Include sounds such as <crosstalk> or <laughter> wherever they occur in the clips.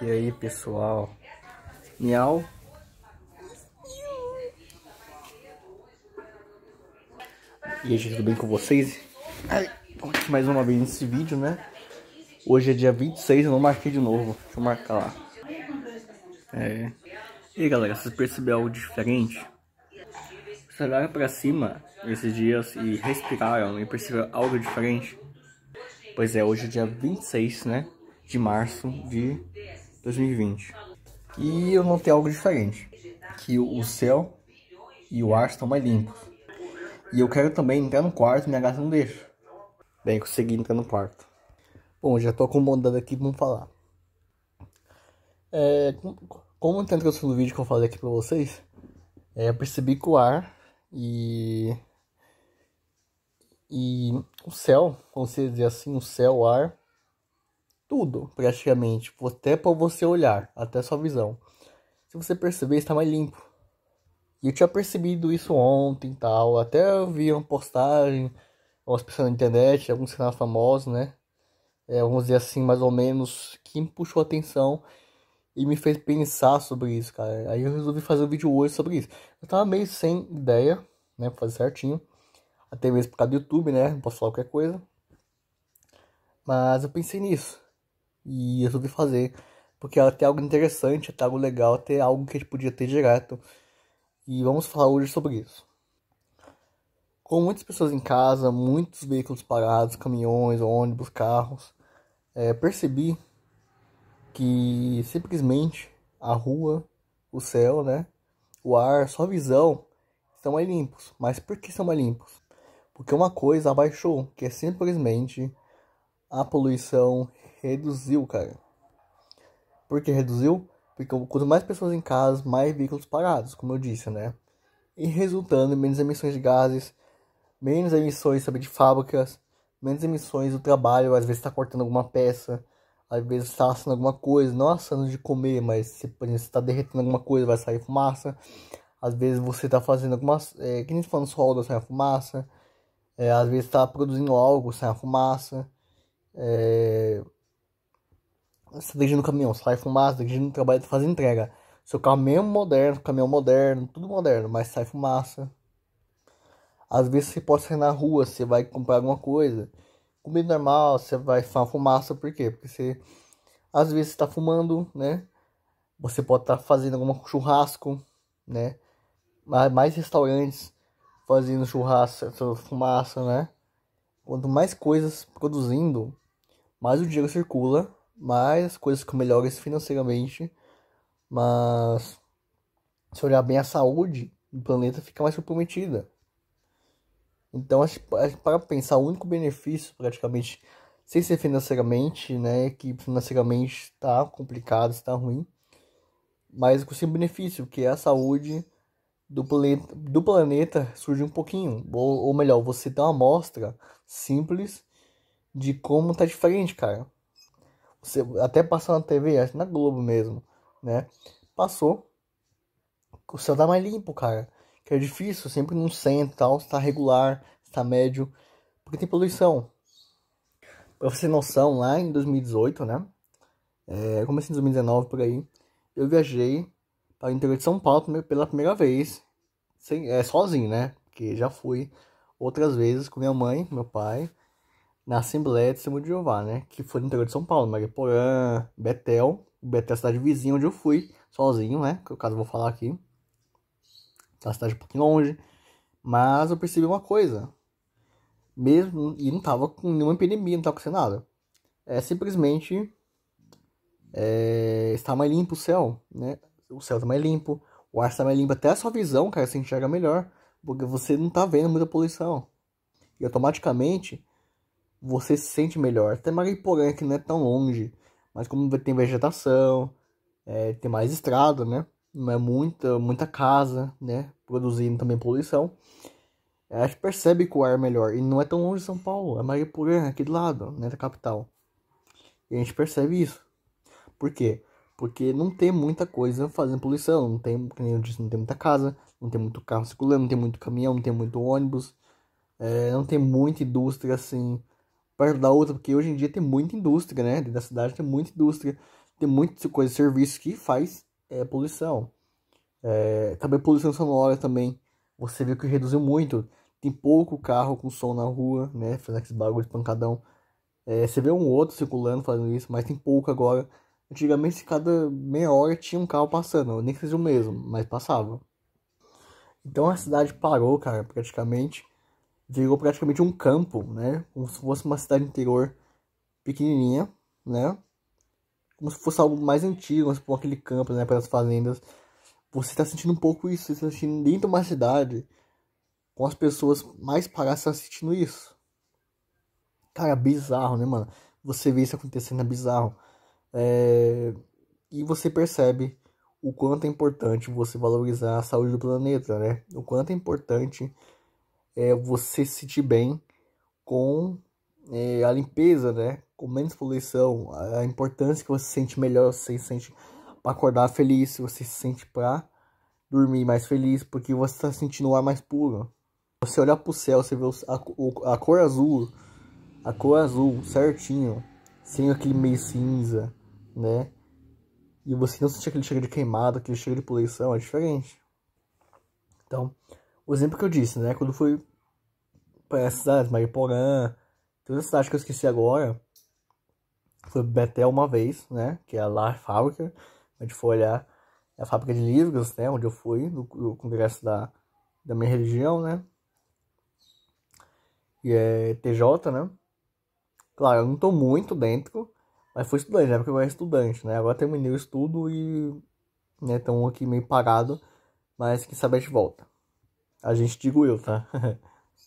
E aí, pessoal? Miau? E aí, gente, tudo bem com vocês? Ai, mais uma vez nesse vídeo, né? Hoje é dia 26, eu não marquei de novo. Deixa eu marcar lá. É. E aí, galera, vocês perceberam algo diferente? Vocês olharam pra cima esses dias e respiraram e perceberam algo diferente? Pois é, hoje é dia 26, né? De março de 2020. E eu notei algo diferente, que o céu e o ar estão mais limpos. E eu quero também entrar no quarto, minha gata não deixa. Bem, consegui entrar no quarto. Bom, já tô acomodando aqui, vamos falar. É, como eu tentei do vídeo que eu falei aqui pra vocês, é, eu percebi que o ar e e o céu, vamos dizer assim, o céu, o ar tudo, praticamente, até para você olhar, até sua visão. Se você perceber, está mais limpo. E eu tinha percebido isso ontem tal, até eu vi uma postagem, umas pessoas na internet, alguns canais famosos, né? É, vamos dizer assim, mais ou menos, que me puxou atenção e me fez pensar sobre isso, cara. Aí eu resolvi fazer um vídeo hoje sobre isso. Eu tava meio sem ideia, né, pra fazer certinho. Até mesmo por causa do YouTube, né, não posso falar qualquer coisa. Mas eu pensei nisso. E eu resolvi fazer. Porque era até algo interessante, até algo legal, até algo que a gente podia ter direto. E vamos falar hoje sobre isso. Com muitas pessoas em casa, muitos veículos parados, caminhões, ônibus, carros, é, percebi que simplesmente a rua, o céu, né, o ar, só a visão estão mais limpos. Mas por que estão mais limpos? Porque uma coisa abaixou, que é simplesmente a poluição reduziu, cara. Por que reduziu? Porque quanto mais pessoas em casa, mais veículos parados, como eu disse, né? E resultando em menos emissões de gases, menos emissões sabe, de fábricas, menos emissões do trabalho, às vezes está cortando alguma peça, às vezes está assando alguma coisa, não assando de comer, mas se está derretendo alguma coisa, vai sair fumaça. Às vezes você está fazendo algumas. É, que nem falando solda, sai a fumaça. É, às vezes está produzindo algo, sai a fumaça. É, você dirigindo caminhão, sai fumaça, dirigindo trabalho, faz entrega. Seu caminhão moderno, caminhão moderno, tudo moderno, mas sai fumaça. Às vezes você pode sair na rua, você vai comprar alguma coisa. Comida normal, você vai fumar fumaça, por quê? Porque você às vezes está fumando, né? Você pode estar tá fazendo algum churrasco, né? Mais restaurantes fazendo churrasco, fumaça, né? Quanto mais coisas produzindo, mais o dinheiro circula mas coisas que melhores financeiramente. Mas se olhar bem a saúde do planeta fica mais comprometida. Então, para pensar, o único benefício praticamente, sem ser financeiramente, né, é que financeiramente está complicado, está ruim, mas com esse benefício, que é a saúde do planeta, do planeta surge um pouquinho, ou, ou melhor, você dá uma amostra simples de como tá diferente, cara até passou na TV na Globo mesmo, né? Passou. O céu tá mais limpo, cara. Que é difícil, sempre não senta tal, está regular, está médio, porque tem poluição. Pra você ter noção, lá em 2018, né? É, comecei em 2019 por aí, eu viajei para o interior de São Paulo pela primeira vez, sem, é, sozinho, né? Porque já fui outras vezes com minha mãe, meu pai, na Assembleia de Testemunho de Jeová, né? Que foi no interior de São Paulo, Mariporã, Betel. Betel é a cidade vizinha onde eu fui, sozinho, né? Que o caso eu vou falar aqui. É uma cidade um pouquinho longe. Mas eu percebi uma coisa. Mesmo, e não tava com nenhuma epidemia, não tava acontecendo nada. É simplesmente... É, está mais limpo o céu, né? O céu tá mais limpo, o ar está mais limpo. Até a sua visão, cara, se enxerga melhor. Porque você não tá vendo muita poluição. E automaticamente você se sente melhor. Até Mariporã, que não é tão longe, mas como tem vegetação, é, tem mais estrada, né? Não é muita, muita casa, né? Produzindo também poluição. É, a gente percebe que o ar é melhor. E não é tão longe de São Paulo, é Mariporã, é aqui do lado, né? Da capital. E a gente percebe isso. Por quê? Porque não tem muita coisa fazendo poluição. Não tem, como eu disse, não tem muita casa, não tem muito carro circulando, não tem muito caminhão, não tem muito ônibus. É, não tem muita indústria assim perto da outra, porque hoje em dia tem muita indústria, né? Dentro da cidade tem muita indústria, tem muita coisa, serviço que faz é, poluição. É, também poluição sonora também, você viu que reduziu muito. Tem pouco carro com som na rua, né? Fazendo esse bagulho de pancadão. É, você vê um outro circulando fazendo isso, mas tem pouco agora. Antigamente, cada meia hora tinha um carro passando, nem que seja o mesmo, mas passava. Então a cidade parou, cara, praticamente virou praticamente um campo, né? Como se fosse uma cidade interior pequenininha, né? Como se fosse algo mais antigo, mas por tipo, aquele campo, né? Para as fazendas. Você está sentindo um pouco isso, você está sentindo dentro de uma cidade, com as pessoas mais paradas assistindo tá isso. Cara, bizarro, né, mano? Você vê isso acontecendo, é bizarro. É... E você percebe o quanto é importante você valorizar a saúde do planeta, né? O quanto é importante é, você se sentir bem com é, a limpeza, né? Com menos poluição, a, importância que você sente melhor, você se sente para acordar feliz, você se sente para dormir mais feliz, porque você está sentindo o ar mais puro. Você olhar para o céu, você vê a, a cor azul, a cor azul certinho, sem aquele meio cinza, né? E você não sentir aquele cheiro de queimado, aquele cheiro de poluição, é diferente. Então, o exemplo que eu disse, né? Quando fui para essas cidades, Mariporã, todas as cidades que eu esqueci agora, foi Betel uma vez, né? Que é lá a fábrica, a gente foi olhar é a fábrica de livros, né? Onde eu fui, no congresso da, da minha religião, né? E é TJ, né? Claro, eu não estou muito dentro, mas fui estudante, na né? época eu era estudante, né? Agora terminei o estudo e né, estão aqui meio parado, mas quem sabe a gente volta. A gente digo eu, tá? <laughs>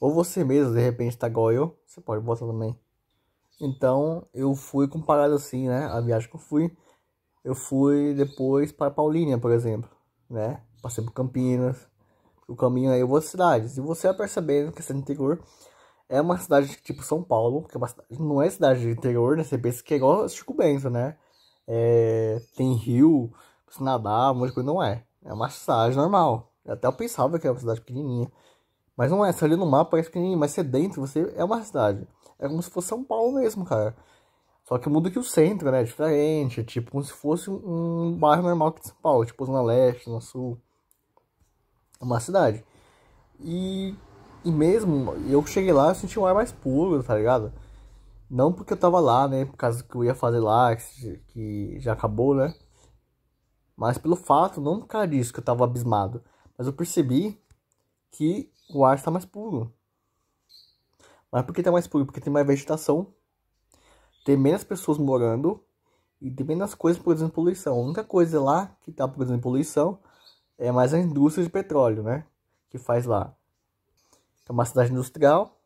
Ou você mesmo, de repente, tá igual eu, você pode botar também. Então, eu fui comparado assim, né? A viagem que eu fui. Eu fui depois para Paulínia, por exemplo, né? Passei por Campinas. O caminho aí, é vou cidades. E você vai percebendo que esse é interior é uma cidade tipo São Paulo, que é uma cidade, não é cidade de interior, né? Você pensa que é igual Chico Bento, né? É, tem rio, você nadar, um monte de coisa. Não é. É uma cidade normal. Eu até eu pensava que era uma cidade pequenininha. Mas não é, você olha no mapa parece pequenininho, mas você dentro, você é uma cidade. É como se fosse São Paulo mesmo, cara. Só que muda que o centro, né? É diferente. É tipo como se fosse um bairro normal que de São Paulo. Tipo Zona Leste, Zona Sul. É uma cidade. E, e mesmo, eu cheguei lá eu senti um ar mais puro, tá ligado? Não porque eu tava lá, né? Por causa que eu ia fazer lá, que, que já acabou, né? Mas pelo fato, não por causa disso que eu tava abismado. Mas eu percebi que o ar está mais puro. Mas por que está mais puro? Porque tem mais vegetação, tem menos pessoas morando e tem menos coisas produzindo poluição. A única coisa lá que está produzindo poluição é mais a indústria de petróleo, né? Que faz lá. É uma cidade industrial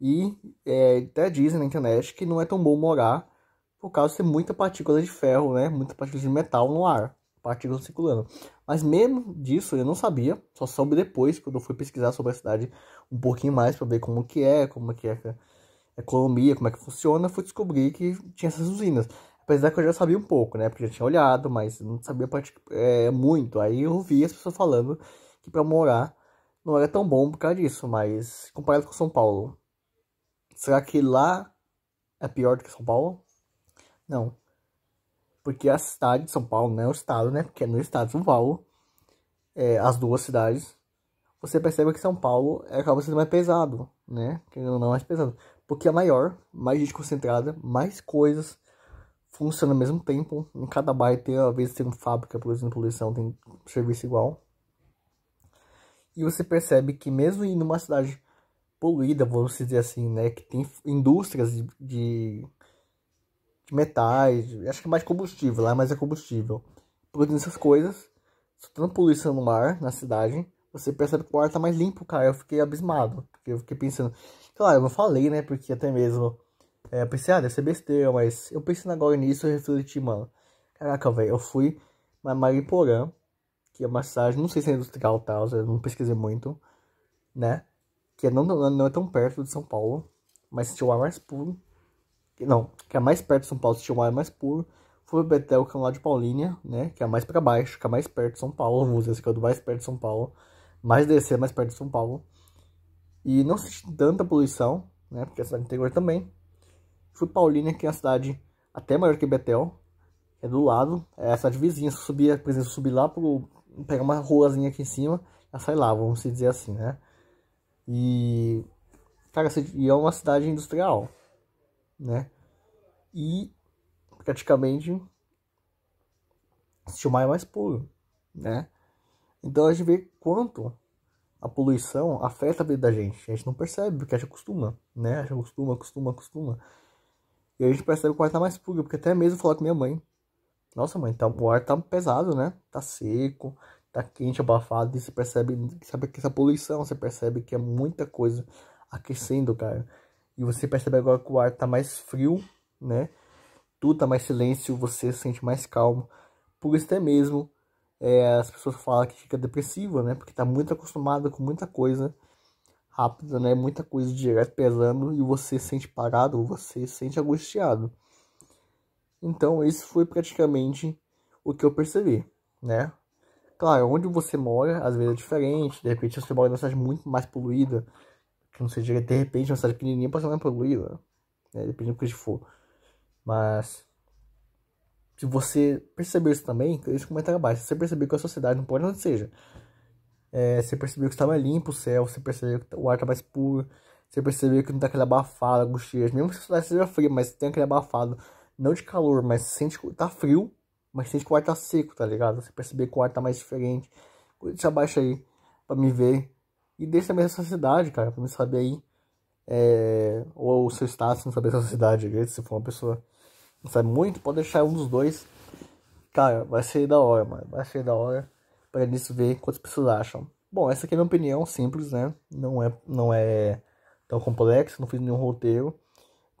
e é, até dizem na internet que não é tão bom morar por causa de ter muita partícula de ferro, né? Muita partícula de metal no ar partícula circulando. Mas mesmo disso eu não sabia, só soube depois, quando eu fui pesquisar sobre a cidade um pouquinho mais para ver como que é, como é que é a economia, como é que funciona, fui descobrir que tinha essas usinas. Apesar que eu já sabia um pouco, né? Porque já tinha olhado, mas não sabia é, muito. Aí eu ouvi as pessoas falando que para morar não era tão bom por causa disso, mas comparado com São Paulo, será que lá é pior do que São Paulo? Não, porque a cidade de São Paulo, não é o estado, né? Porque é no estado de São Paulo, é, as duas cidades, você percebe que São Paulo é, acaba sendo mais pesado, né? Que não é mais pesado. Porque é maior, mais gente concentrada, mais coisas funcionam ao mesmo tempo. Em cada bairro tem, às vezes, tem uma fábrica produzindo poluição, tem serviço igual. E você percebe que mesmo em uma cidade poluída, vamos dizer assim, né? Que tem indústrias de, de metais, acho que é mais combustível, lá é mas é combustível. Produzindo essas coisas, soltando tá poluição no mar, na cidade, você percebe que o ar tá mais limpo, cara. Eu fiquei abismado, porque eu fiquei pensando, claro, eu não falei, né, porque até mesmo, é, eu pensei, ah, deve ser besteira, mas eu pensando agora nisso, eu refleti, mano, caraca, velho, eu fui na Mariporã, que é uma cidade, não sei se é industrial tal, eu não pesquisei muito, né, que é não, não é tão perto de São Paulo, mas sentiu o ar mais puro não, que é mais perto de São Paulo, se tinha um ar mais puro. Fui para Betel, que é um lado de Paulínia, né? Que é mais para baixo, que é mais perto de São Paulo. Vamos dizer assim, que é do mais perto de São Paulo. Mais descer, mais perto de São Paulo. E não senti tanta poluição, né? Porque a é cidade interior também. Fui para Paulínia, que é uma cidade até maior que Betel. É do lado, é a cidade vizinha. Se subir, por exemplo, subir lá, pro, pegar uma ruazinha aqui em cima, já sai lá, vamos dizer assim, né? E. Cara, e é uma cidade industrial né? E praticamente Stilmar é mais puro, né? Então a gente vê quanto a poluição afeta a vida da gente. A gente não percebe, porque a gente acostuma, né? A gente acostuma, acostuma, acostuma. E a gente percebe que o ar tá mais puro, porque até mesmo falar com minha mãe. Nossa, mãe, tá, o ar tá pesado, né? Tá seco, tá quente, abafado, e você percebe, sabe que essa poluição, você percebe que é muita coisa aquecendo, cara. E você percebe agora que o ar está mais frio, né? Tudo está mais silêncio, você se sente mais calmo. Por isso até mesmo é, as pessoas falam que fica depressiva, né? Porque está muito acostumada com muita coisa rápida, né? Muita coisa direto pesando e você se sente parado você se sente angustiado. Então, isso foi praticamente o que eu percebi, né? Claro, onde você mora, às vezes é diferente. De repente, você mora em uma cidade muito mais poluída, não sei, de repente uma cidade pequenininha pode ser mais poluída, né? Dependendo do que a gente for. Mas, se você perceber isso também, deixa um comentário abaixo. Se você perceber que a sociedade não pode não seja, é, você percebeu que estava é limpo o céu, você percebeu que o ar está mais puro, você percebeu que não tá aquele abafado, agostias. Mesmo que a cidade seja fria, mas tem aquele abafado, não de calor, mas sente que tá frio, mas sente que o ar tá seco, tá ligado? Você percebeu que o ar tá mais diferente. Deixa abaixo aí pra me ver e deixa também a cidade, cara, pra me saber aí. É, ou o seu status, não saber essa cidade, se for uma pessoa que não sabe muito, pode deixar um dos dois. Cara, vai ser da hora, mano. Vai ser da hora para nisso ver quantas pessoas acham. Bom, essa aqui é minha opinião simples, né? Não é, não é tão complexo, não fiz nenhum roteiro.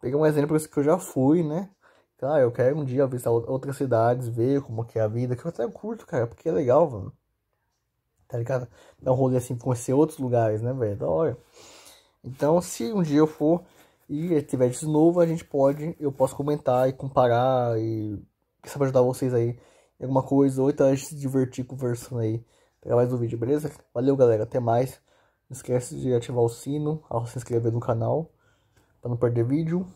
Peguei um exemplo que eu já fui, né? Cara, eu quero um dia visitar outras cidades, ver como que é a vida, que eu até curto, cara, porque é legal, mano tá ligado? Dar um rolê assim, conhecer outros lugares, né, velho? Da hora. Então, se um dia eu for e tiver de novo, a gente pode, eu posso comentar e comparar e pra ajudar vocês aí em alguma coisa, ou então a gente se divertir conversando aí mais do vídeo, beleza? Valeu, galera, até mais. Não esquece de ativar o sino, ao se inscrever no canal, para não perder vídeo.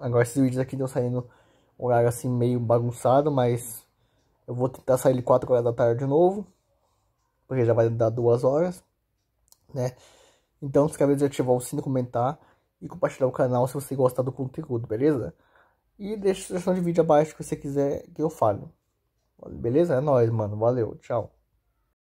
Agora esses vídeos aqui estão saindo um horário assim meio bagunçado, mas eu vou tentar sair ele 4 horas da tarde de novo porque já vai dar duas horas, né? Então se inscreve, desativar o sino, comentar e compartilhar o canal se você gostar do conteúdo, beleza? E deixa a sugestão de vídeo abaixo que você quiser que eu fale. Beleza? É nóis, mano. Valeu, tchau.